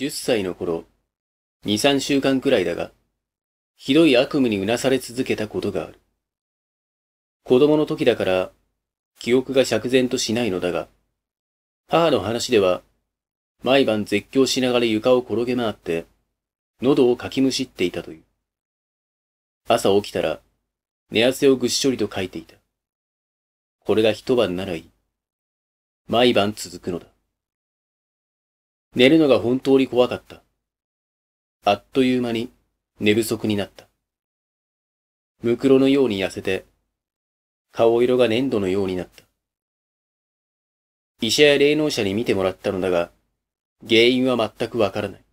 10歳の頃、2、3週間くらいだが、ひどい悪夢にうなされ続けたことがある。子供の時だから、記憶が釈然としないのだが、母の話では、毎晩絶叫しながら床を転げ回って、喉をかきむしっていたという。朝起きたら、寝汗をぐっしょりとかいていた。これが一晩ならいい。毎晩続くのだ。寝るのが本当に怖かった。あっという間に寝不足になった。ムクロのように痩せて、顔色が粘土のようになった。医者や霊能者に見てもらったのだが、原因は全くわからない。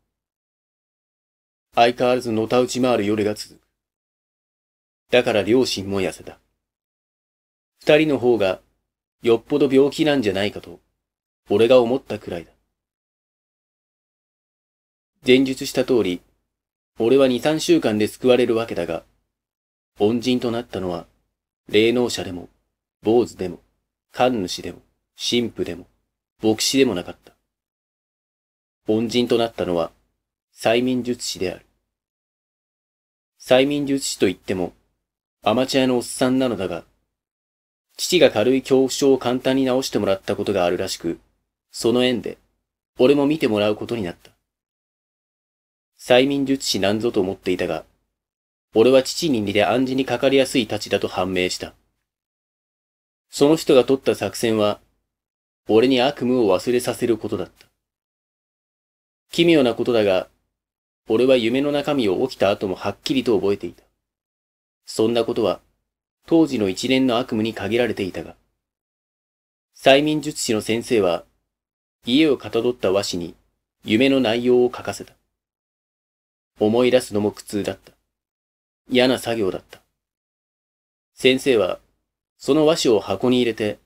相変わらずのたうち回る夜が続く。だから両親も痩せた。二人の方がよっぽど病気なんじゃないかと、俺が思ったくらいだ。前述した通り、俺は2、3週間で救われるわけだが、恩人となったのは、霊能者でも、坊主でも、神主でも、神父でも、牧師でもなかった。恩人となったのは、催眠術師である。催眠術師といっても、アマチュアのおっさんなのだが、父が軽い恐怖症を簡単に治してもらったことがあるらしく、その縁で、俺も見てもらうことになった。催眠術師なんぞと思っていたが、俺は父に似て暗示にかかりやすいたちだと判明した。その人が取った作戦は、俺に悪夢を忘れさせることだった。奇妙なことだが、俺は夢の中身を起きた後もはっきりと覚えていた。そんなことは、当時の一連の悪夢に限られていたが、催眠術師の先生は、家をかたどった和紙に夢の内容を書かせた。思い出すのも苦痛だった。嫌な作業だった。先生は、その和紙を箱に入れて、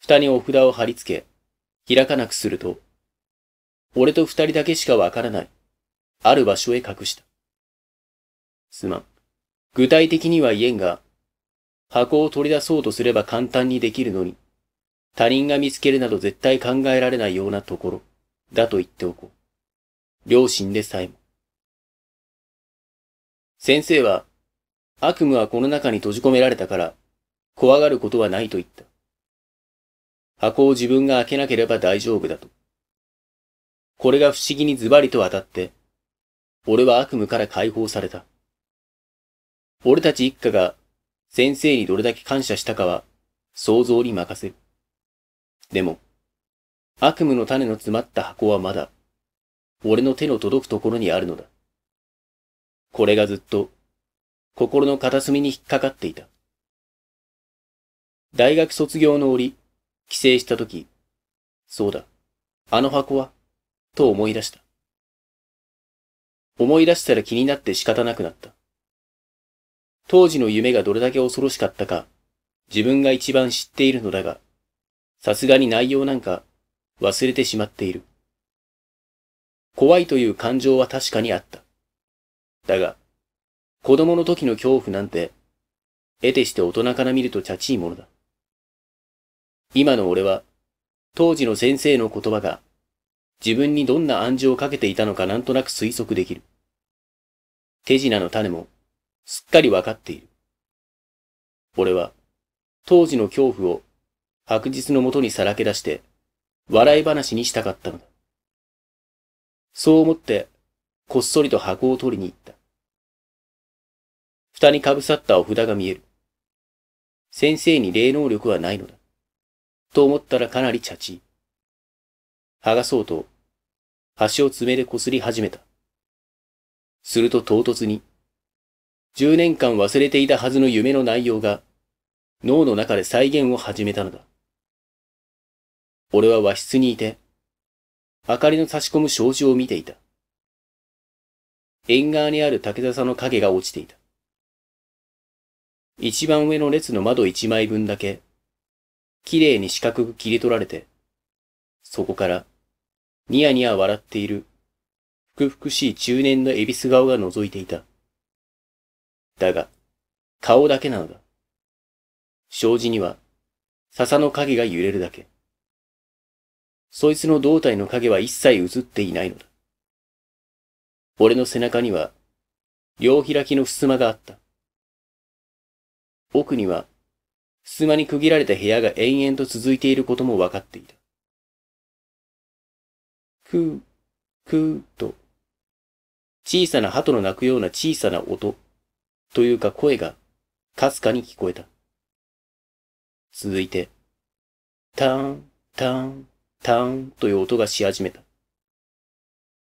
蓋にお札を貼り付け、開かなくすると、俺と二人だけしかわからない、ある場所へ隠した。すまん。具体的には言えんが、箱を取り出そうとすれば簡単にできるのに、他人が見つけるなど絶対考えられないようなところ、だと言っておこう。両親でさえも。先生は、悪夢はこの中に閉じ込められたから、怖がることはないと言った。箱を自分が開けなければ大丈夫だと。これが不思議にズバリと当たって、俺は悪夢から解放された。俺たち一家が先生にどれだけ感謝したかは想像に任せる。でも、悪夢の種の詰まった箱はまだ、俺の手の届くところにあるのだ。これがずっと、心の片隅に引っかかっていた。大学卒業の折、帰省した時、そうだ、あの箱は、と思い出した。思い出したら気になって仕方なくなった。当時の夢がどれだけ恐ろしかったか、自分が一番知っているのだが、さすがに内容なんか忘れてしまっている。怖いという感情は確かにあった。だが、子供の時の恐怖なんて、得てして大人から見るとちゃちいものだ。今の俺は、当時の先生の言葉が、自分にどんな暗示をかけていたのかなんとなく推測できる。手品の種も、すっかりわかっている。俺は、当時の恐怖を、白日のもとにさらけ出して、笑い話にしたかったのだ。そう思って、こっそりと箱を取りに行った。蓋にかぶさったお札が見える。先生に霊能力はないのだ。と思ったらかなりチャチい。剥がそうと、端を爪で擦り始めた。すると唐突に、10年間忘れていたはずの夢の内容が、脳の中で再現を始めたのだ。俺は和室にいて、明かりの差し込む障子を見ていた。縁側にある竹田さんの影が落ちていた。一番上の列の窓一枚分だけ、綺麗に四角く切り取られて、そこから、ニヤニヤ笑っている、ふくふくしい中年のエビス顔が覗いていた。だが、顔だけなのだ。障子には、笹の影が揺れるだけ。そいつの胴体の影は一切映っていないのだ。俺の背中には、両開きの襖があった。奥には、襖に区切られた部屋が延々と続いていることも分かっていた。くー、くーと、小さな鳩の鳴くような小さな音、というか声が、かすかに聞こえた。続いて、ターン、ターン、ターンという音がし始めた。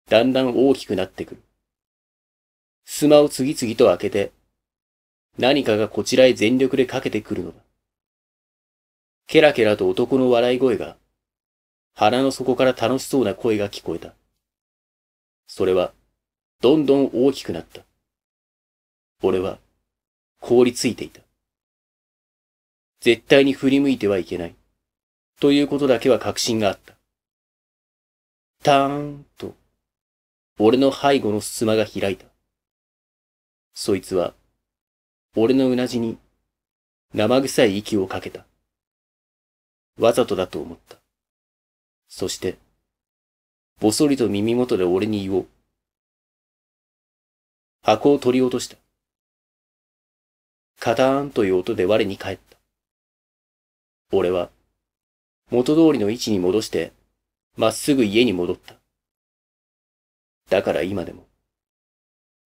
だんだん大きくなってくる。襖を次々と開けて何かがこちらへ全力でかけてくるのだ。ケラケラと男の笑い声が、鼻の底から楽しそうな声が聞こえた。それは、どんどん大きくなった。俺は、凍りついていた。絶対に振り向いてはいけない。ということだけは確信があった。ターンと、俺の背後の襖が開いた。そいつは、俺のうなじに生臭い息をかけた。わざとだと思った。そして、ぼそりと耳元で俺に言おう。箱を取り落とした。カターンという音で我に返った。俺は、元通りの位置に戻して、まっすぐ家に戻った。だから今でも、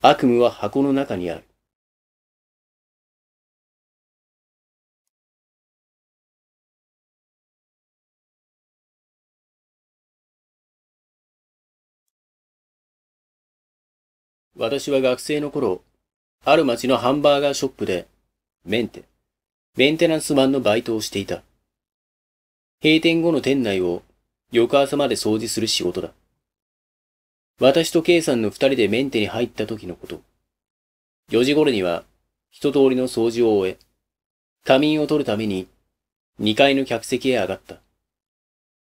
悪夢は箱の中にある。私は学生の頃、ある町のハンバーガーショップで、メンテ、メンテナンスマンのバイトをしていた。閉店後の店内を翌朝まで掃除する仕事だ。私と K さんの二人でメンテに入った時のこと。4時頃には一通りの掃除を終え、仮眠を取るために2階の客席へ上がった。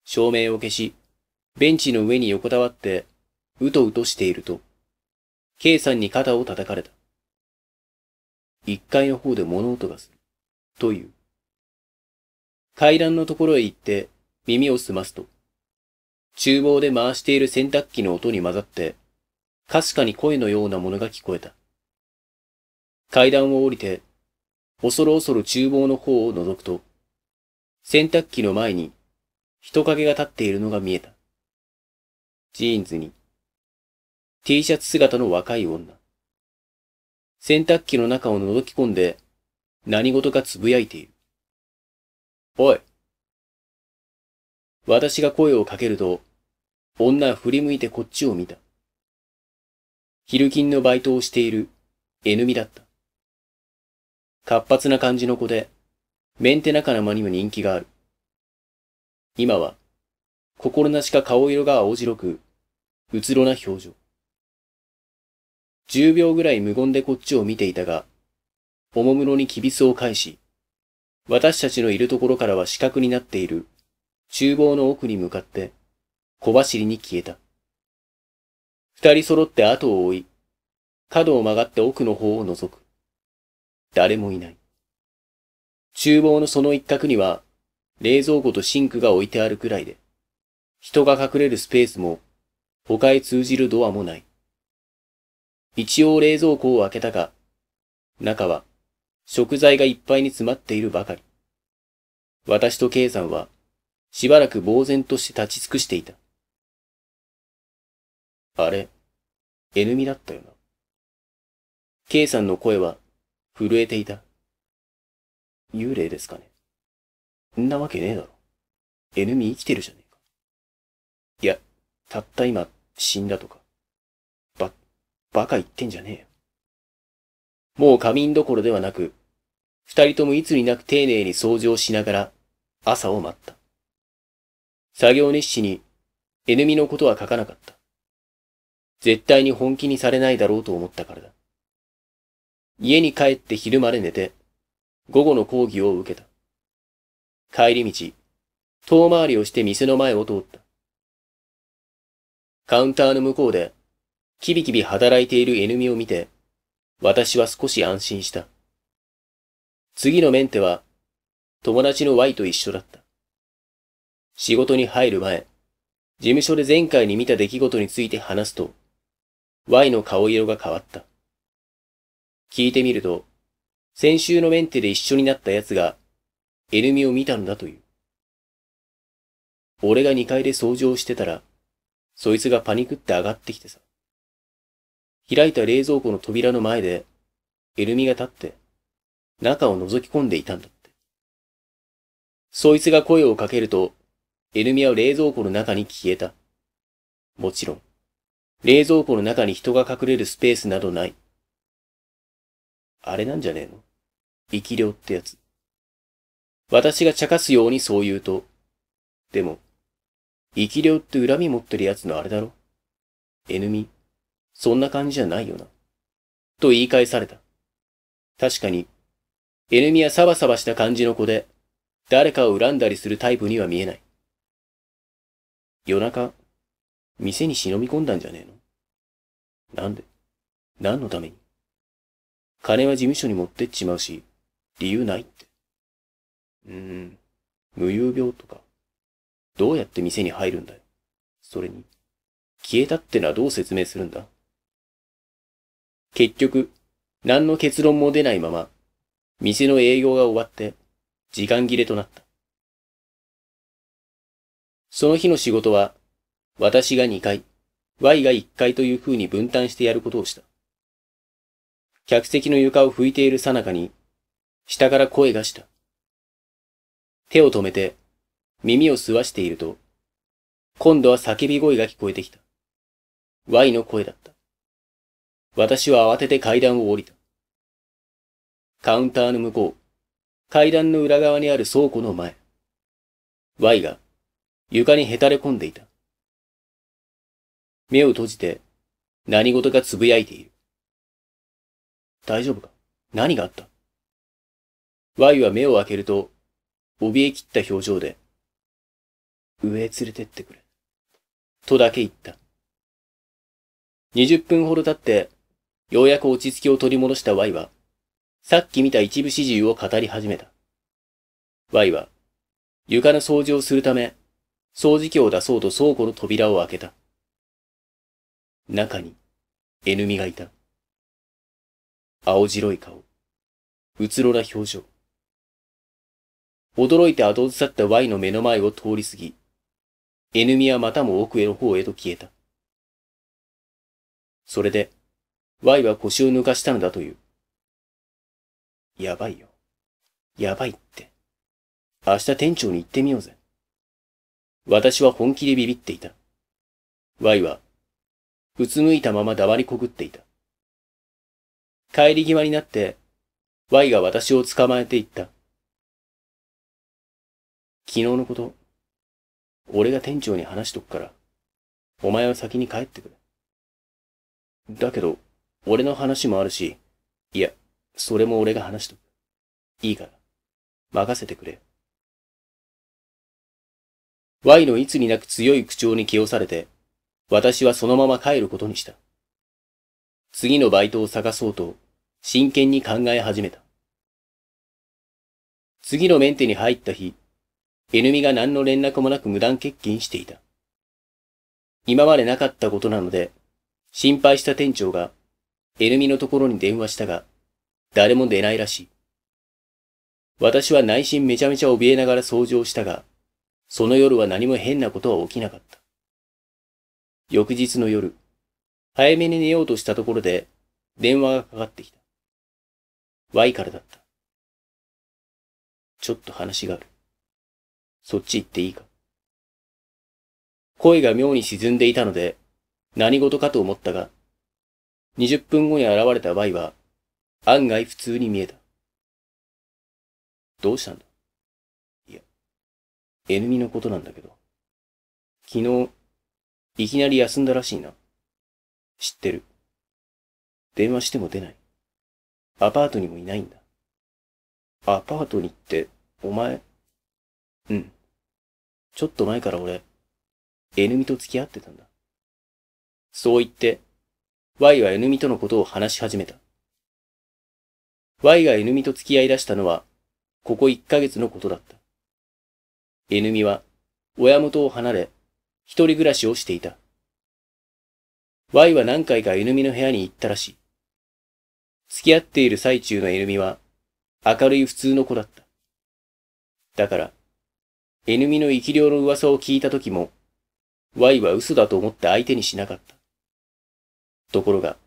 照明を消し、ベンチの上に横たわってうとうとしていると、K さんに肩を叩かれた。1階の方で物音がする。という。階段のところへ行って耳を澄ますと、厨房で回している洗濯機の音に混ざって、かすかに声のようなものが聞こえた。階段を降りて、恐る恐る厨房の方を覗くと、洗濯機の前に人影が立っているのが見えた。ジーンズに T シャツ姿の若い女。洗濯機の中を覗き込んで、何事かつぶやいている。おい。私が声をかけると、女は振り向いてこっちを見た。昼勤のバイトをしている N みだった。活発な感じの子で、メンテナカな間にも人気がある。今は、心なしか顔色が青白く、うつろな表情。10秒ぐらい無言でこっちを見ていたが、おもむろにキビスを返し、私たちのいるところからは死角になっている、厨房の奥に向かって、小走りに消えた。二人揃って後を追い、角を曲がって奥の方を覗く。誰もいない。厨房のその一角には、冷蔵庫とシンクが置いてあるくらいで、人が隠れるスペースも、他へ通じるドアもない。一応冷蔵庫を開けたが、中は食材がいっぱいに詰まっているばかり。私と K さんはしばらく呆然として立ち尽くしていた。あれ、N みだったよな。K さんの声は震えていた。幽霊ですかね。んなわけねえだろ。N み生きてるじゃねえか。いや、たった今死んだとか。バカ言ってんじゃねえよ。もう仮眠どころではなく、二人ともいつになく丁寧に掃除をしながら朝を待った。作業熱心に、エぬミのことは書かなかった。絶対に本気にされないだろうと思ったからだ。家に帰って昼まで寝て、午後の講義を受けた。帰り道、遠回りをして店の前を通った。カウンターの向こうでキビキビ働いている N みを見て、私は少し安心した。次のメンテは、友達の Y と一緒だった。仕事に入る前、事務所で前回に見た出来事について話すと、Y の顔色が変わった。聞いてみると、先週のメンテで一緒になった奴が、N みを見たんだという。俺が2階で掃除をしてたら、そいつがパニクって上がってきてさ。開いた冷蔵庫の扉の前で、エルミが立って、中を覗き込んでいたんだって。そいつが声をかけると、エルミは冷蔵庫の中に消えた。もちろん、冷蔵庫の中に人が隠れるスペースなどない。あれなんじゃねえの生き量ってやつ。私が茶化すようにそう言うと。でも、生き量って恨み持ってるやつのあれだろエルミ。そんな感じじゃないよな。と言い返された。確かに、エルミはサバサバした感じの子で、誰かを恨んだりするタイプには見えない。夜中、店に忍び込んだんじゃねえのなんで何のために金は事務所に持ってっちまうし、理由ないって。うーん、無遊病とか。どうやって店に入るんだよ。それに、消えたってのはどう説明するんだ結局、何の結論も出ないまま、店の営業が終わって、時間切れとなった。その日の仕事は、私が2回、Y が1回という風に分担してやることをした。客席の床を拭いているさなかに、下から声がした。手を止めて、耳を吸わしていると、今度は叫び声が聞こえてきた。Y の声だ。私は慌てて階段を降りた。カウンターの向こう、階段の裏側にある倉庫の前、Y が床にへたれ込んでいた。目を閉じて何事かつぶやいている。大丈夫か何があった ?Y は目を開けると、怯えきった表情で、上へ連れてってくれ。とだけ言った。20分ほど経って、ようやく落ち着きを取り戻した Y は、さっき見た一部始終を語り始めた。Y は、床の掃除をするため、掃除機を出そうと倉庫の扉を開けた。中に、N ミがいた。青白い顔、うつろな表情。驚いて後ずさった Y の目の前を通り過ぎ、N ミはまたも奥への方へと消えた。それで、Y は腰を抜かしたのだという。やばいよ。やばいって。明日店長に行ってみようぜ。私は本気でビビっていた。Y は、うつむいたまま黙りこぐっていた。帰り際になって、Y が私を捕まえていった。昨日のこと、俺が店長に話しとくから、お前は先に帰ってくれ。だけど、俺の話もあるし、いや、それも俺が話しとく。いいから、任せてくれ。Y のいつになく強い口調に気をされて、私はそのまま帰ることにした。次のバイトを探そうと、真剣に考え始めた。次のメンテに入った日、N ミが何の連絡もなく無断欠勤していた。今までなかったことなので、心配した店長がエルミのところに電話したが、誰も出ないらしい。私は内心めちゃめちゃ怯えながら掃除をしたが、その夜は何も変なことは起きなかった。翌日の夜、早めに寝ようとしたところで、電話がかかってきた。Y からだった。ちょっと話がある。そっち行っていいか。声が妙に沈んでいたので、何事かと思ったが、20分後に現れた Y は、案外普通に見えた。どうしたんだいや、n ミのことなんだけど。昨日、いきなり休んだらしいな。知ってる。電話しても出ない。アパートにもいないんだ。アパートに行って、お前。うん。ちょっと前から俺、n ミと付き合ってたんだ。そう言って、Y は N みとのことを話し始めた。Y が N みと付き合い出したのは、ここ1ヶ月のことだった。N みは、親元を離れ、一人暮らしをしていた。Y は何回か N みの部屋に行ったらしい。付き合っている最中の N みは、明るい普通の子だった。だから、N みの生き量の噂を聞いた時も、Y は嘘だと思って相手にしなかった。ところが、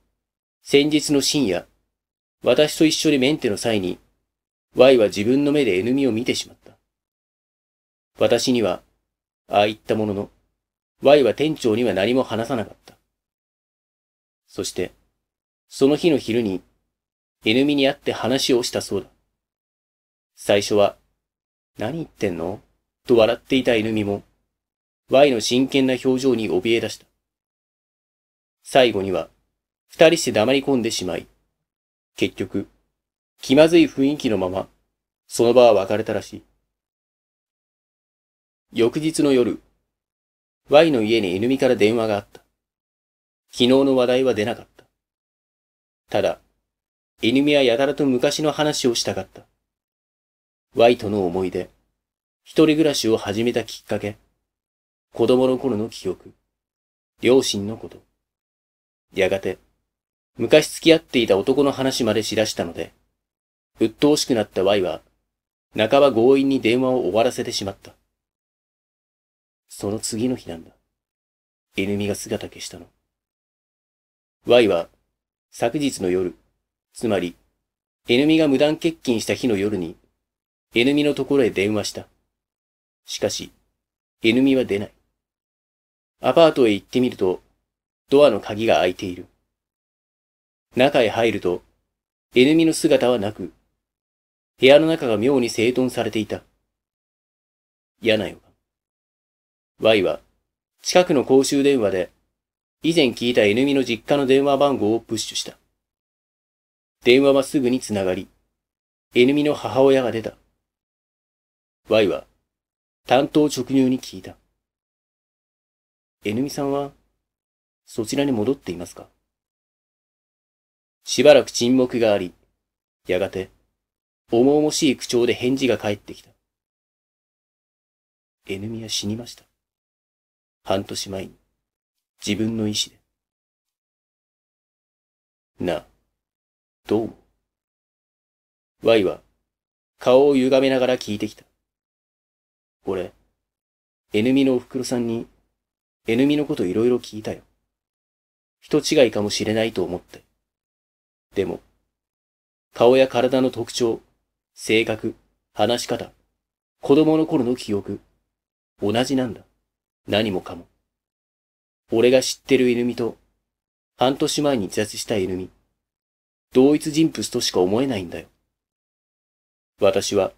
先日の深夜、私と一緒にメンテの際に、Y は自分の目で N ミを見てしまった。私には、ああ言ったものの、Y は店長には何も話さなかった。そして、その日の昼に、N みに会って話をしたそうだ。最初は、何言ってんのと笑っていた N ミも、Y の真剣な表情に怯え出した。最後には、二人して黙り込んでしまい、結局、気まずい雰囲気のまま、その場は別れたらしい。翌日の夜、Y の家に犬みから電話があった。昨日の話題は出なかった。ただ、犬みはやたらと昔の話をしたかった。Y との思い出、一人暮らしを始めたきっかけ、子供の頃の記憶、両親のこと。やがて、昔付き合っていた男の話までしだしたので、鬱陶しくなった Y は、半ば強引に電話を終わらせてしまった。その次の日なんだ。エヌミが姿消したの。Y は、昨日の夜、つまり、N みが無断欠勤した日の夜に、エヌミのところへ電話した。しかし、N みは出ない。アパートへ行ってみると、ドアの鍵が開いている。中へ入ると、エヌミの姿はなく、部屋の中が妙に整頓されていた。嫌な予感。Y は、近くの公衆電話で、以前聞いたエヌミの実家の電話番号をプッシュした。電話はすぐにつながり、エヌミの母親が出た。Y は、担当直入に聞いた。エヌミさんは、そちらに戻っていますかしばらく沈黙があり、やがて、重々しい口調で返事が返ってきた。エヌミは死にました。半年前に、自分の意志で。なあ、どうも。ワ ?Y は、顔を歪めながら聞いてきた。俺、エヌミのお袋さんに、エヌミのこといろいろ聞いたよ。人違いかもしれないと思って。でも、顔や体の特徴、性格、話し方、子供の頃の記憶、同じなんだ。何もかも。俺が知ってる犬見と、半年前に自殺した犬見、同一人物としか思えないんだよ。私は、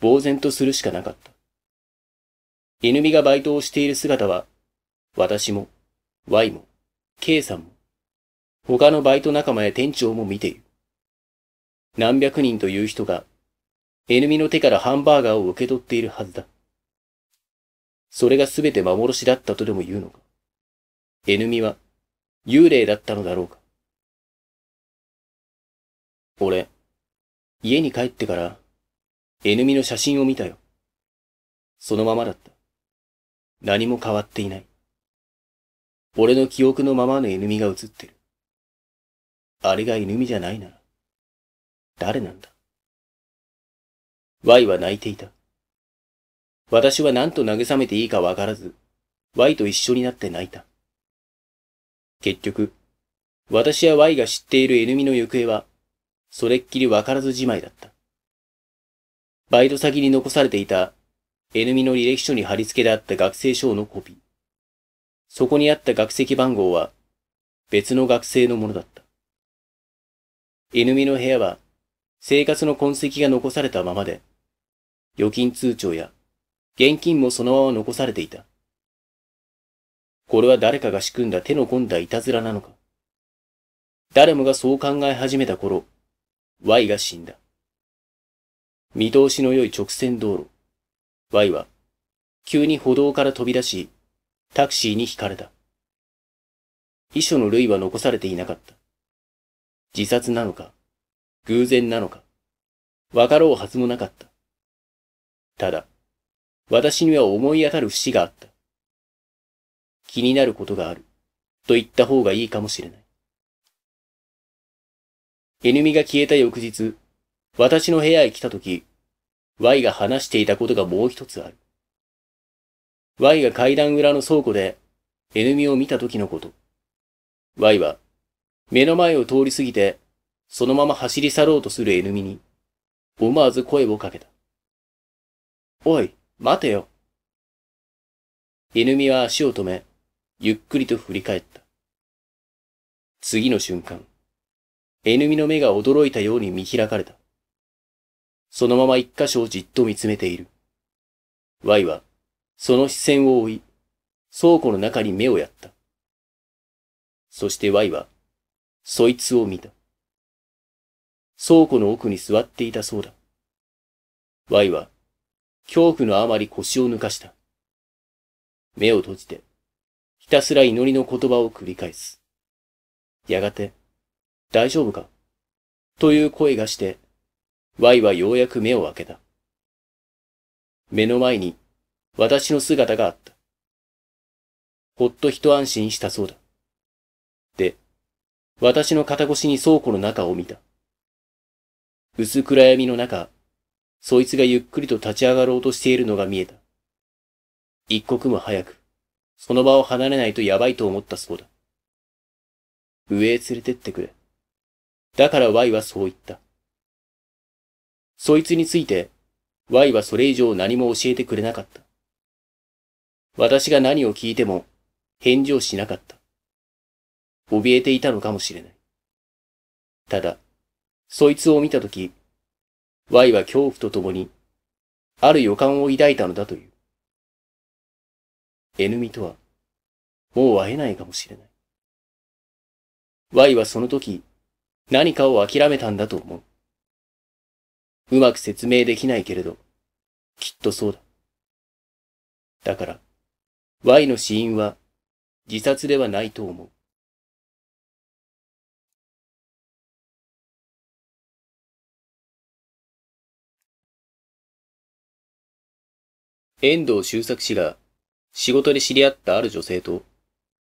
呆然とするしかなかった。犬見がバイトをしている姿は、私も、Y も、K さんも、他のバイト仲間や店長も見ている。何百人という人が、エヌミの手からハンバーガーを受け取っているはずだ。それが全て幻だったとでも言うのか。エヌミは幽霊だったのだろうか。俺、家に帰ってから、エヌミの写真を見たよ。そのままだった。何も変わっていない。俺の記憶のままのエヌミが映ってる。あれが犬見じゃないなら、誰なんだ ?Y は泣いていた。私は何と慰めていいかわからず、Y と一緒になって泣いた。結局、私や Y が知っている N みの行方は、それっきりわからずじまいだった。バイト先に残されていた、N みの履歴書に貼り付けであった学生証のコピー。そこにあった学籍番号は、別の学生のものだった。N みの部屋は生活の痕跡が残されたままで、預金通帳や現金もそのまま残されていた。これは誰かが仕組んだ手の込んだいたずらなのか。誰もがそう考え始めた頃、Y が死んだ。見通しの良い直線道路。Y は、急に歩道から飛び出し、タクシーに惹かれた。遺書の類は残されていなかった。自殺なのか、偶然なのか、わかろうはずもなかった。ただ、私には思い当たる節があった。気になることがある、と言った方がいいかもしれない。N みが消えた翌日、私の部屋へ来た時、Y が話していたことがもう一つある。Y が階段裏の倉庫で、N みを見た時のこと。Y は、目の前を通り過ぎて、そのまま走り去ろうとする N ミに、思わず声をかけた。おい、待てよ。N ミは足を止め、ゆっくりと振り返った。次の瞬間、N ミの目が驚いたように見開かれた。そのまま一箇所をじっと見つめている。Y は、その視線を追い、倉庫の中に目をやった。そして Y は、そいつを見た。倉庫の奥に座っていたそうだ。Y は、恐怖のあまり腰を抜かした。目を閉じて、ひたすら祈りの言葉を繰り返す。やがて、大丈夫かという声がして、Y はようやく目を開けた。目の前に私の姿があった。ほっと一安心したそうだ。私の肩越しに倉庫の中を見た。薄暗闇の中、そいつがゆっくりと立ち上がろうとしているのが見えた。一刻も早く、その場を離れないとやばいと思ったそうだ。上へ連れてってくれ。だから Y はそう言った。そいつについて、Y はそれ以上何も教えてくれなかった。私が何を聞いても返事をしなかった。怯えていたのかもしれない。ただ、そいつを見たとき、Y は恐怖とともに、ある予感を抱いたのだという。N ミとは、もう会えないかもしれない。Y はその時、何かを諦めたんだと思う。うまく説明できないけれど、きっとそうだ。だから、Y の死因は自殺ではないと思う。遠藤周作氏が仕事で知り合ったある女性と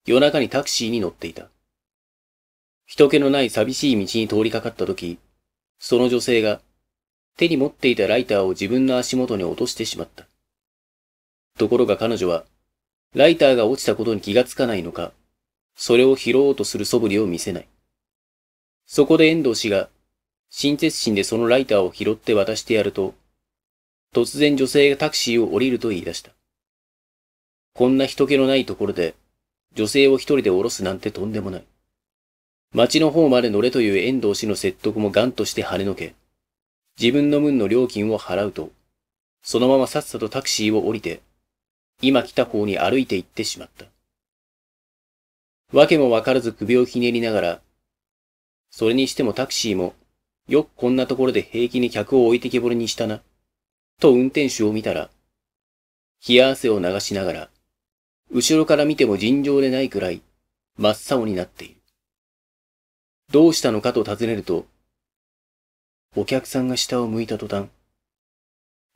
夜中にタクシーに乗っていた。人気のない寂しい道に通りかかった時、その女性が手に持っていたライターを自分の足元に落としてしまった。ところが彼女は、ライターが落ちたことに気がつかないのか、それを拾おうとする素振りを見せない。そこで遠藤氏が、親切心でそのライターを拾って渡してやると、突然女性がタクシーを降りると言い出した。こんな人気のないところで、女性を一人で降ろすなんてとんでもない。町の方まで乗れという遠藤氏の説得もガンとして跳ねのけ、自分の分の料金を払うと、そのままさっさとタクシーを降りて、今来た方に歩いて行ってしまった。わけもわからず首をひねりながら、それにしてもタクシーも、よくこんなところで平気に客を置いてけぼりにしたな。と運転手を見たら、冷や汗を流しながら、後ろから見ても尋常でないくらい真っ青になっている。どうしたのかと尋ねると、お客さんが下を向いた途端、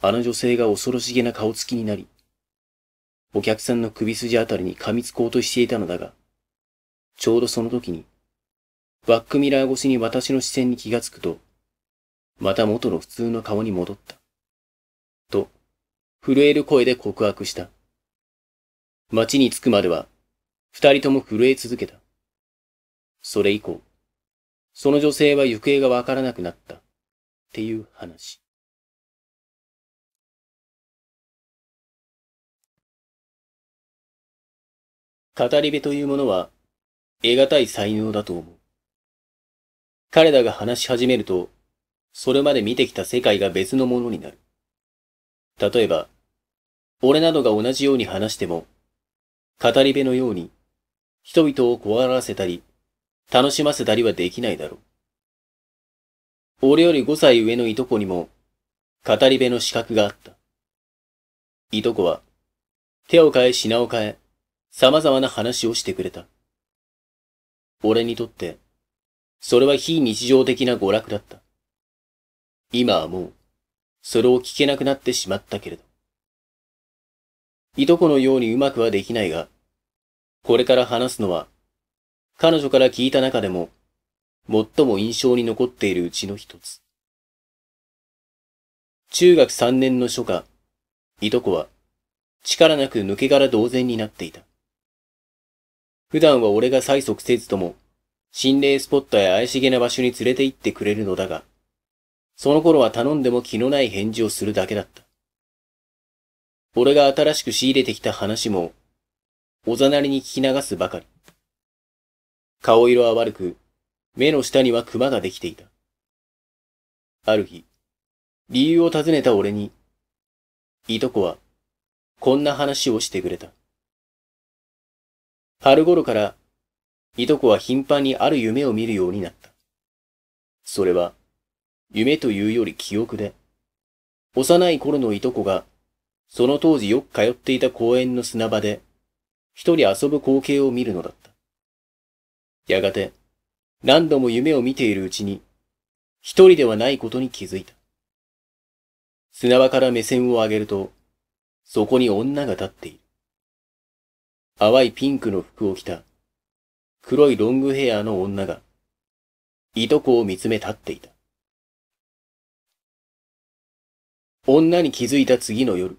あの女性が恐ろしげな顔つきになり、お客さんの首筋あたりに噛みつこうとしていたのだが、ちょうどその時に、バックミラー越しに私の視線に気がつくと、また元の普通の顔に戻った。震える声で告白した。街に着くまでは、二人とも震え続けた。それ以降、その女性は行方がわからなくなった。っていう話。語り部というものは、得難い才能だと思う。彼らが話し始めると、それまで見てきた世界が別のものになる。例えば、俺などが同じように話しても、語り部のように、人々を怖がらせたり、楽しませたりはできないだろう。俺より5歳上のいとこにも、語り部の資格があった。いとこは、手を変え品を変え、様々な話をしてくれた。俺にとって、それは非日常的な娯楽だった。今はもう、それを聞けなくなってしまったけれど。いとこのようにうまくはできないが、これから話すのは、彼女から聞いた中でも、最も印象に残っているうちの一つ。中学3年の初夏、いとこは、力なく抜け殻同然になっていた。普段は俺が催促せずとも、心霊スポットや怪しげな場所に連れて行ってくれるのだが、その頃は頼んでも気のない返事をするだけだった。俺が新しく仕入れてきた話も、おざなりに聞き流すばかり。顔色は悪く、目の下にはクマができていた。ある日、理由を尋ねた俺に、いとこは、こんな話をしてくれた。春頃から、いとこは頻繁にある夢を見るようになった。それは、夢というより記憶で、幼い頃のいとこがその当時よく通っていた公園の砂場で、一人遊ぶ光景を見るのだった。やがて、何度も夢を見ているうちに、一人ではないことに気づいた。砂場から目線を上げると、そこに女が立っている。淡いピンクの服を着た、黒いロングヘアの女が、いとこを見つめ立っていた。女に気づいた次の夜、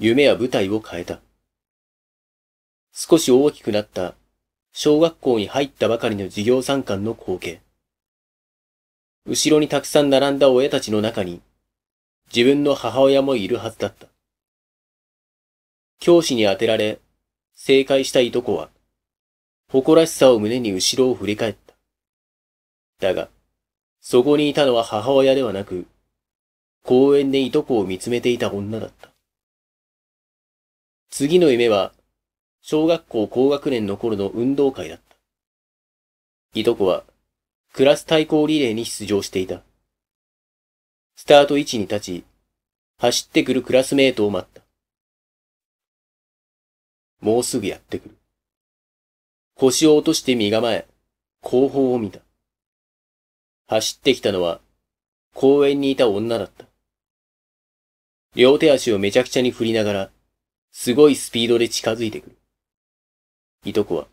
夢や舞台を変えた。少し大きくなった小学校に入ったばかりの授業参観の光景。後ろにたくさん並んだ親たちの中に、自分の母親もいるはずだった。教師に当てられ、正解したいとこは、誇らしさを胸に後ろを振り返った。だが、そこにいたのは母親ではなく、公園でいとこを見つめていた女だった。次の夢は、小学校高学年の頃の運動会だった。いとこは、クラス対抗リレーに出場していた。スタート位置に立ち、走ってくるクラスメートを待った。もうすぐやってくる。腰を落として身構え、後方を見た。走ってきたのは、公園にいた女だった。両手足をめちゃくちゃに振りながら、すごいスピードで近づいてくる。いとこは、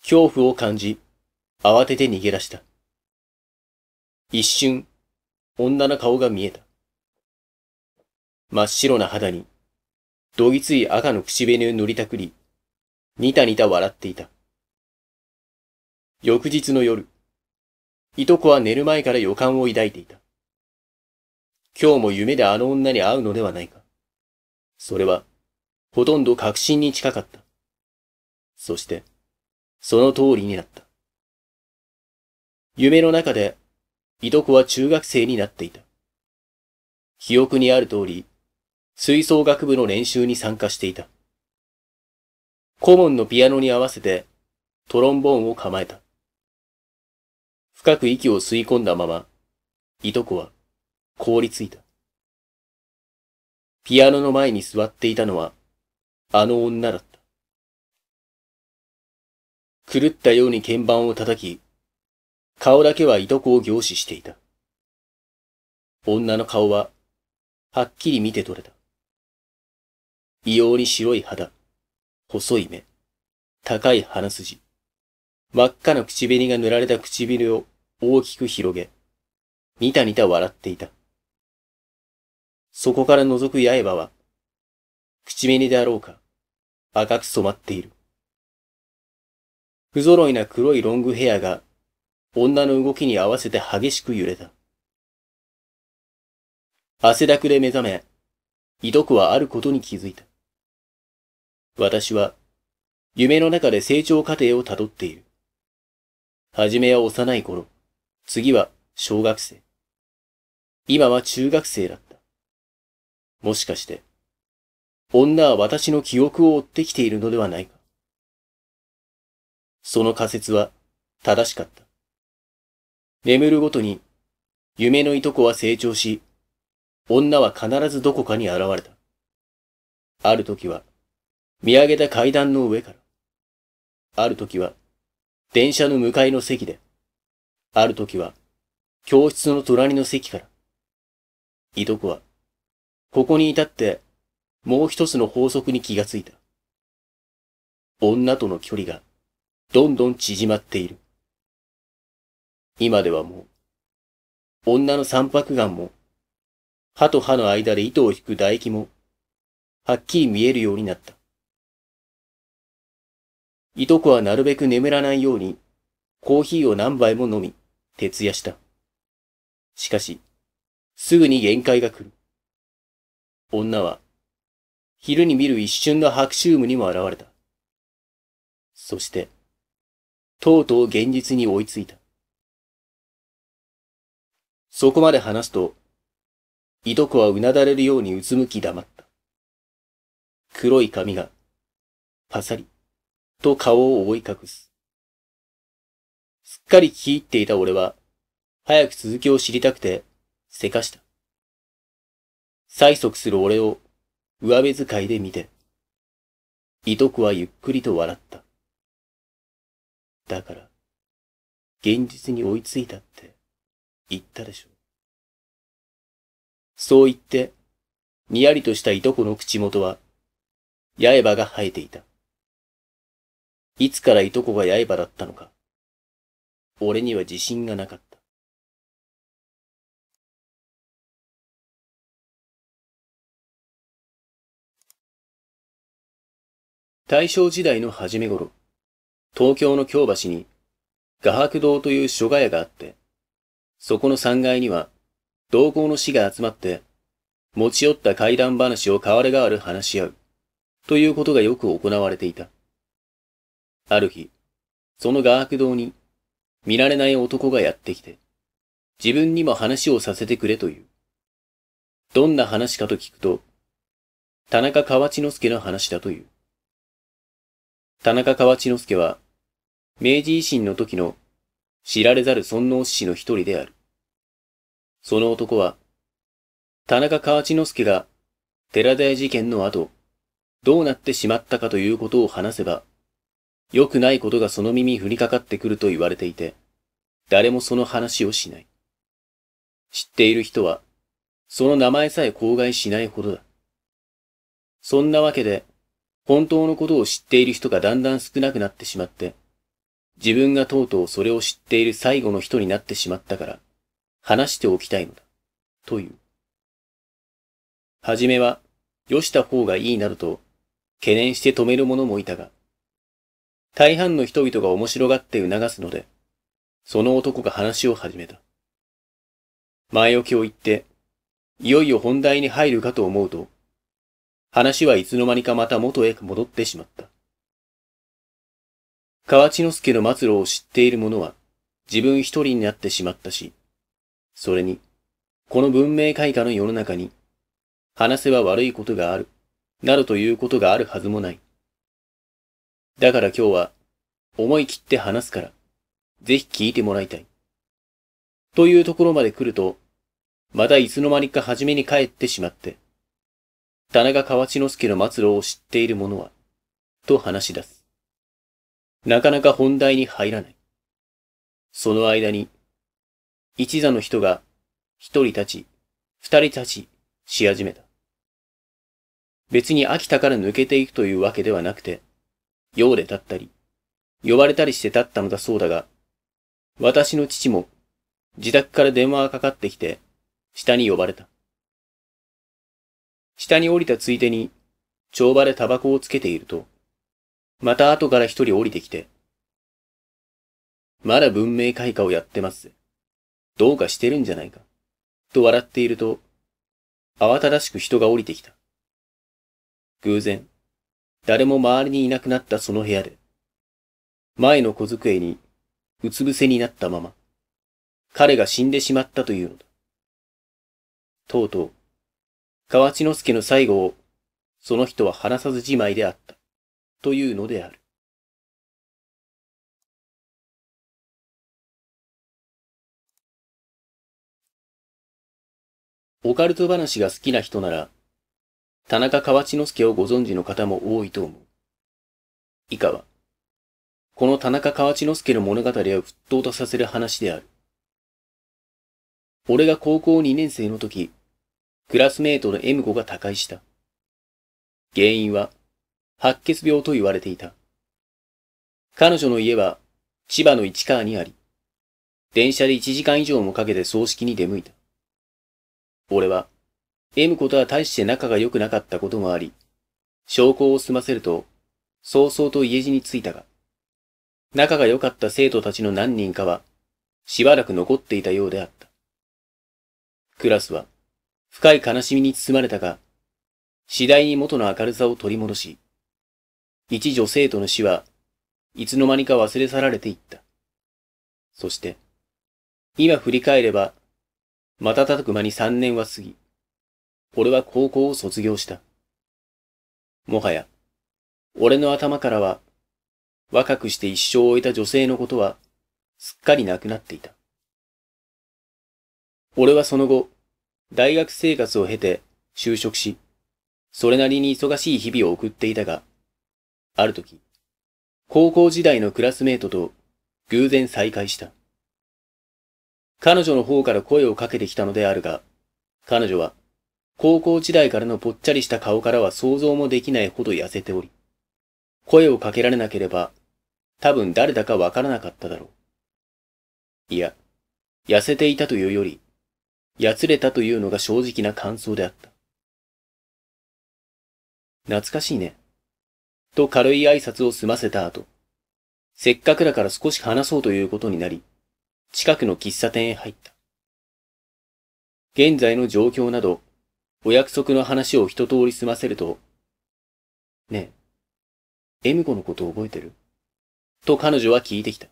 恐怖を感じ、慌てて逃げ出した。一瞬、女の顔が見えた。真っ白な肌に、どぎつい赤の口紅を塗りたくり、にたにた笑っていた。翌日の夜、いとこは寝る前から予感を抱いていた。今日も夢であの女に会うのではないか。それは、ほとんど確信に近かった。そして、その通りになった。夢の中で、いとこは中学生になっていた。記憶にある通り、吹奏楽部の練習に参加していた。顧問のピアノに合わせて、トロンボーンを構えた。深く息を吸い込んだまま、いとこは凍りついた。ピアノの前に座っていたのはあの女だった。狂ったように鍵盤を叩き、顔だけはいとこを凝視していた。女の顔は、はっきり見て取れた。異様に白い肌、細い目、高い鼻筋、真っ赤な口紅が塗られた唇を大きく広げ、ニタニタ笑っていた。そこから覗く刃は、口紅であろうか、赤く染まっている。不揃いな黒いロングヘアが女の動きに合わせて激しく揺れた。汗だくで目覚め、いとこはあることに気づいた。私は夢の中で成長過程をたどっている。はじめは幼い頃、次は小学生。今は中学生だった。もしかして、女は私の記憶を追ってきているのではないか。その仮説は正しかった。眠るごとに、夢のいとこは成長し、女は必ずどこかに現れた。ある時は、見上げた階段の上から。ある時は、電車の向かいの席で。ある時は、教室の隣の席から。いとこは、ここに至ってもう一つの法則に気がついた。女との距離がどんどん縮まっている。今ではもう、女の三白眼も、歯と歯の間で糸を引く唾液も、はっきり見えるようになった。いとこはなるべく眠らないように、コーヒーを何杯も飲み、徹夜した。しかし、すぐに限界が来る。女は、昼に見る一瞬の白州夢にも現れた。そして、とうとう現実に追いついた。そこまで話すと、いとこはうなだれるようにうつむき黙った。黒い髪が、パサリ、と顔を覆い隠す。すっかり聞き入っていた俺は、早く続きを知りたくて、せかした。催促する俺を上目遣いで見て。いとこはゆっくりと笑った。だから、現実に追いついたって言ったでしょう。そう言って、にやりとしたいとこの口元は、刃が生えていた。いつからいとこが刃だったのか、俺には自信がなかった。大正時代の初め頃、東京の京橋に、画伯堂という書画屋があって、そこの3階には、同行の死が集まって、持ち寄った怪談話を代われがわる話し合う、ということがよく行われていた。ある日、その画伯堂に、見られない男がやってきて、自分にも話をさせてくれという。どんな話かと聞くと、田中河内之助の話だという。田中河内之助は、明治維新の時の知られざる尊王志士の一人である。その男は、田中河内之助が寺田屋事件の後、どうなってしまったかということを話せば、良くないことがその耳に降りかかってくると言われていて、誰もその話をしない。知っている人は、その名前さえ口外しないほどだ。そんなわけで、本当のことを知っている人がだんだん少なくなってしまって、自分がとうとうそれを知っている最後の人になってしまったから、話しておきたいのだ、という。はじめは、よした方がいいなどと、懸念して止める者もいたが、大半の人々が面白がって促すので、その男が話を始めた。前置きを言って、いよいよ本題に入るかと思うと、話はいつの間にかまた元へ戻ってしまった。河内之助の末路を知っている者は自分一人になってしまったし、それに、この文明開化の世の中に、話せば悪いことがある、などということがあるはずもない。だから今日は、思い切って話すから、ぜひ聞いてもらいたい。というところまで来ると、またいつの間にか初めに帰ってしまって、田中河内之助の末路を知っている者は、と話し出す。なかなか本題に入らない。その間に、一座の人が一人立ち、二人立ちし始めた。別に秋田から抜けていくというわけではなくて、用で立ったり、呼ばれたりして立ったのだそうだが、私の父も自宅から電話がかかってきて、下に呼ばれた。下に降りたついでに、帳場でタバコをつけていると、また後から一人降りてきて、まだ文明開化をやってます。どうかしてるんじゃないか。と笑っていると、慌ただしく人が降りてきた。偶然、誰も周りにいなくなったその部屋で、前の小机にうつ伏せになったまま、彼が死んでしまったというのだ。とうとう、河内之助の最後を、その人は話さずじまいであった、というのである。オカルト話が好きな人なら、田中河内之助をご存知の方も多いと思う。以下は、この田中河内之助の物語を沸騰とさせる話である。俺が高校2年生の時、クラスメートの M 子が他界した。原因は、白血病と言われていた。彼女の家は、千葉の市川にあり、電車で1時間以上もかけて葬式に出向いた。俺は、M 子とは大して仲が良くなかったこともあり、証拠を済ませると、早々と家路に着いたが、仲が良かった生徒たちの何人かは、しばらく残っていたようであった。クラスは、深い悲しみに包まれたが、次第に元の明るさを取り戻し、一女生徒の死はいつの間にか忘れ去られていった。そして、今振り返れば、瞬く間に三年は過ぎ、俺は高校を卒業した。もはや、俺の頭からは、若くして一生を終えた女性のことは、すっかりなくなっていた。俺はその後、大学生活を経て就職し、それなりに忙しい日々を送っていたが、ある時、高校時代のクラスメートと偶然再会した。彼女の方から声をかけてきたのであるが、彼女は高校時代からのぽっちゃりした顔からは想像もできないほど痩せており、声をかけられなければ多分誰だかわからなかっただろう。いや、痩せていたというより、やつれたというのが正直な感想であった。懐かしいね。と軽い挨拶を済ませた後、せっかくだから少し話そうということになり、近くの喫茶店へ入った。現在の状況など、お約束の話を一通り済ませると、ねえ、エムコのこと覚えてると彼女は聞いてきた。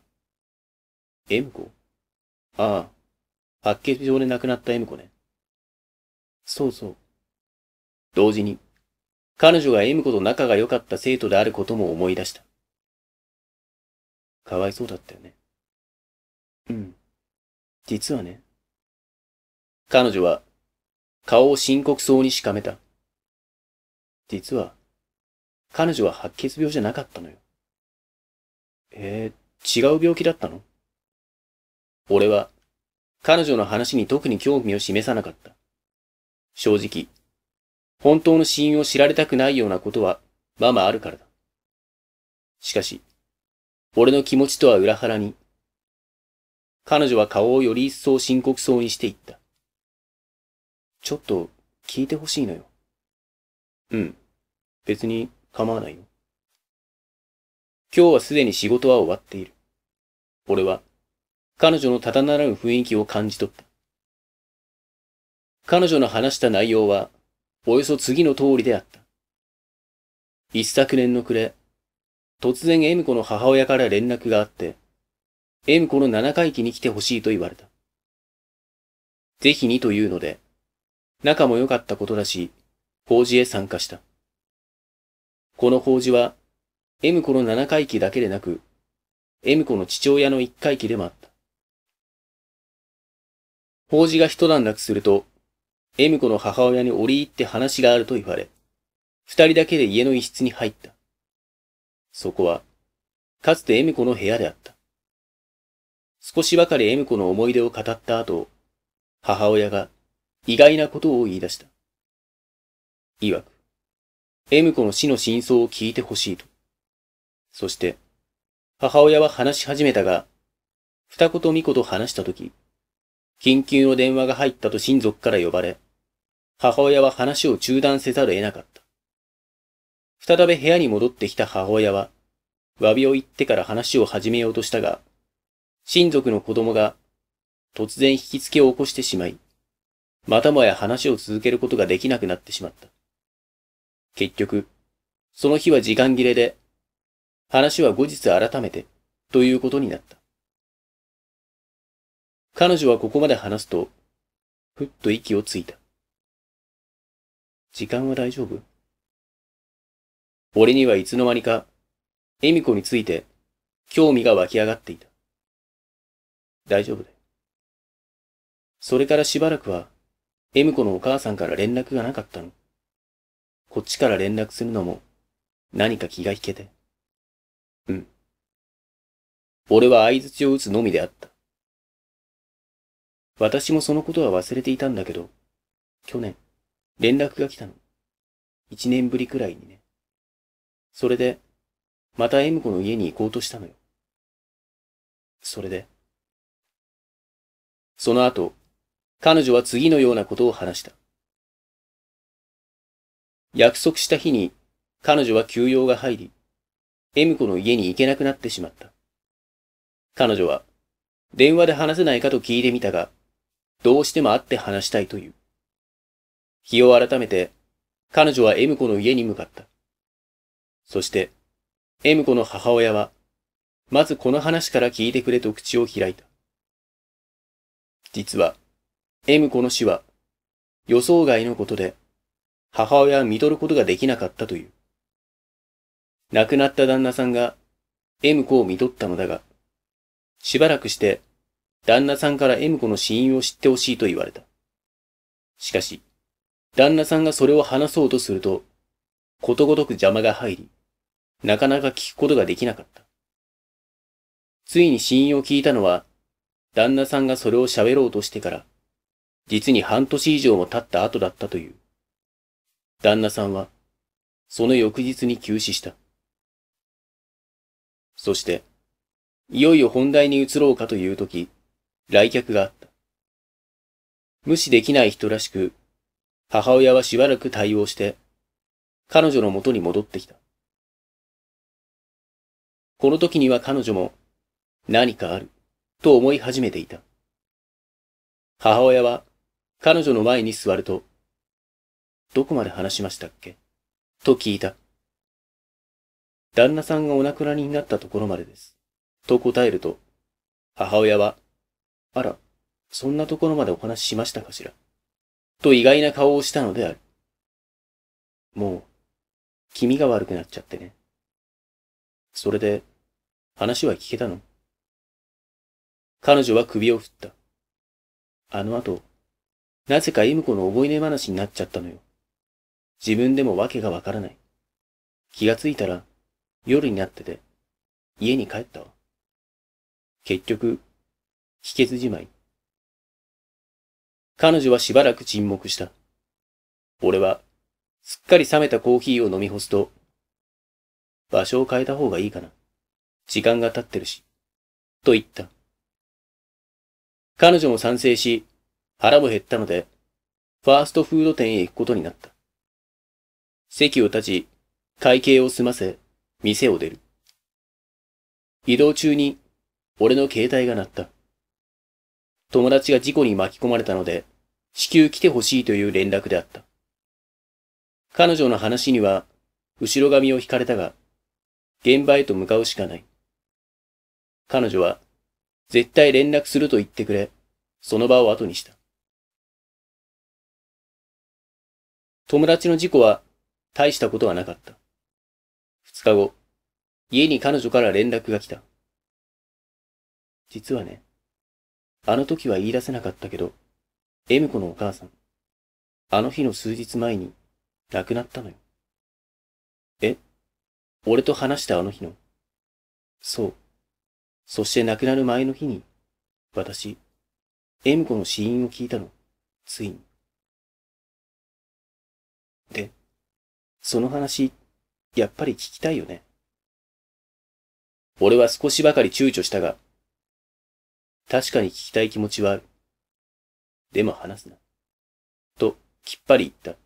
エムコああ。白血病で亡くなったエム子ね。そうそう。同時に、彼女がエム子と仲が良かった生徒であることも思い出した。かわいそうだったよね。うん。実はね。彼女は、顔を深刻そうにしかめた。実は、彼女は白血病じゃなかったのよ。えー、違う病気だったの俺は、彼女の話に特に興味を示さなかった。正直、本当の死因を知られたくないようなことは、まあまあるからだ。しかし、俺の気持ちとは裏腹に、彼女は顔をより一層深刻そうにしていった。ちょっと聞いてほしいのよ。うん。別に構わないよ。今日はすでに仕事は終わっている。俺は彼女のただならぬ雰囲気を感じ取った。彼女の話した内容は、およそ次の通りであった。一昨年の暮れ、突然 M 子の母親から連絡があって、M 子の7回忌に来てほしいと言われた。ぜひにというので、仲も良かったことだし、法事へ参加した。この法事は、M 子の7回忌だけでなく、M 子の父親の1回忌でもあった。法事が一段落すると、エミ子の母親に折り入って話があると言われ、二人だけで家の一室に入った。そこは、かつてエミ子の部屋であった。少しばかりエミ子の思い出を語った後、母親が意外なことを言い出した。いわく、エミ子の死の真相を聞いてほしいと。そして、母親は話し始めたが、二子と三子と話したとき、緊急の電話が入ったと親族から呼ばれ、母親は話を中断せざるを得なかった。再び部屋に戻ってきた母親は、詫びを言ってから話を始めようとしたが、親族の子供が突然引きつけを起こしてしまい、またもや話を続けることができなくなってしまった。結局、その日は時間切れで、話は後日改めてということになった。彼女はここまで話すと、ふっと息をついた。時間は大丈夫俺にはいつの間にか、恵美子について、興味が湧き上がっていた。大丈夫だよ。それからしばらくは、恵美子のお母さんから連絡がなかったの。こっちから連絡するのも、何か気が引けて。うん。俺は相槌を打つのみであった。私もそのことは忘れていたんだけど、去年、連絡が来たの。一年ぶりくらいにね。それで、また M 子の家に行こうとしたのよ。それで。その後、彼女は次のようなことを話した。約束した日に彼女は休養が入り、M 子の家に行けなくなってしまった。彼女は電話で話せないかと聞いてみたが、どうしても会って話したいという。日を改めて、彼女は M 子の家に向かった。そして、M 子の母親は、まずこの話から聞いてくれと口を開いた。実は、M 子の死は、予想外のことで、母親は見取ることができなかったという。亡くなった旦那さんが、M 子を見取ったのだが、しばらくして、旦那さんから M 子の死因を知ってほしいと言われた。しかし、旦那さんがそれを話そうとすると、ことごとく邪魔が入り、なかなか聞くことができなかった。ついに死因を聞いたのは、旦那さんがそれを喋ろうとしてから、実に半年以上も経った後だったという。旦那さんは、その翌日に急死した。そして、いよいよ本題に移ろうかというとき、来客があった。無視できない人らしく、母親はしばらく対応して、彼女の元に戻ってきた。この時には彼女も、何かある、と思い始めていた。母親は、彼女の前に座ると、どこまで話しましたっけと聞いた。旦那さんがお亡くなりになったところまでです。と答えると、母親はあら、そんなところまでお話ししましたかしら。と意外な顔をしたのである。もう、気味が悪くなっちゃってね。それで、話は聞けたの彼女は首を振った。あの後、なぜか M 子の覚え寝話になっちゃったのよ。自分でも訳がわからない。気がついたら、夜になってて、家に帰ったわ。結局、秘訣じまい。彼女はしばらく沈黙した。俺は、すっかり冷めたコーヒーを飲み干すと、場所を変えた方がいいかな。時間が経ってるし。と言った。彼女も賛成し、腹も減ったので、ファーストフード店へ行くことになった。席を立ち、会計を済ませ、店を出る。移動中に、俺の携帯が鳴った。友達が事故に巻き込まれたので、至急来てほしいという連絡であった。彼女の話には、後ろ髪を引かれたが、現場へと向かうしかない。彼女は、絶対連絡すると言ってくれ、その場を後にした。友達の事故は大したことはなかった。二日後、家に彼女から連絡が来た。実はね。あの時は言い出せなかったけど、M 子のお母さん、あの日の数日前に亡くなったのよ。え俺と話したあの日の。そう。そして亡くなる前の日に、私、M 子の死因を聞いたの、ついに。で、その話、やっぱり聞きたいよね。俺は少しばかり躊躇したが、確かに聞きたい気持ちはある。でも話すな。と、きっぱり言った。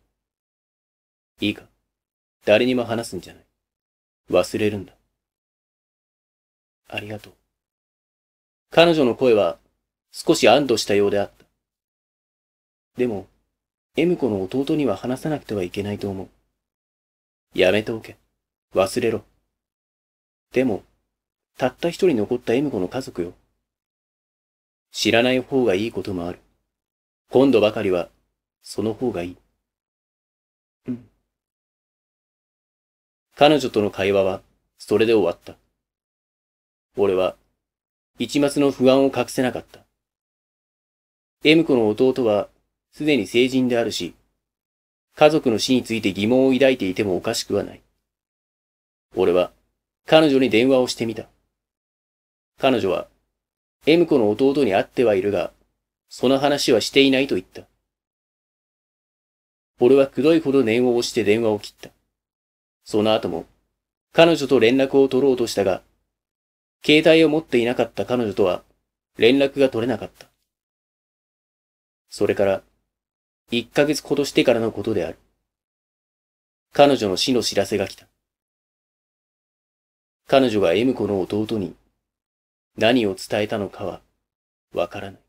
いいか。誰にも話すんじゃない。忘れるんだ。ありがとう。彼女の声は少し安堵したようであった。でも、M 子の弟には話さなくてはいけないと思う。やめておけ。忘れろ。でも、たった一人残った M 子の家族よ。知らない方がいいこともある。今度ばかりは、その方がいい。うん。彼女との会話は、それで終わった。俺は、一抹の不安を隠せなかった。エム子の弟は、すでに成人であるし、家族の死について疑問を抱いていてもおかしくはない。俺は、彼女に電話をしてみた。彼女は、M 子の弟に会ってはいるが、その話はしていないと言った。俺はくどいほど念を押して電話を切った。その後も、彼女と連絡を取ろうとしたが、携帯を持っていなかった彼女とは連絡が取れなかった。それから、1ヶ月ほどしてからのことである。彼女の死の知らせが来た。彼女が M 子の弟に何を伝えたのかはわからない。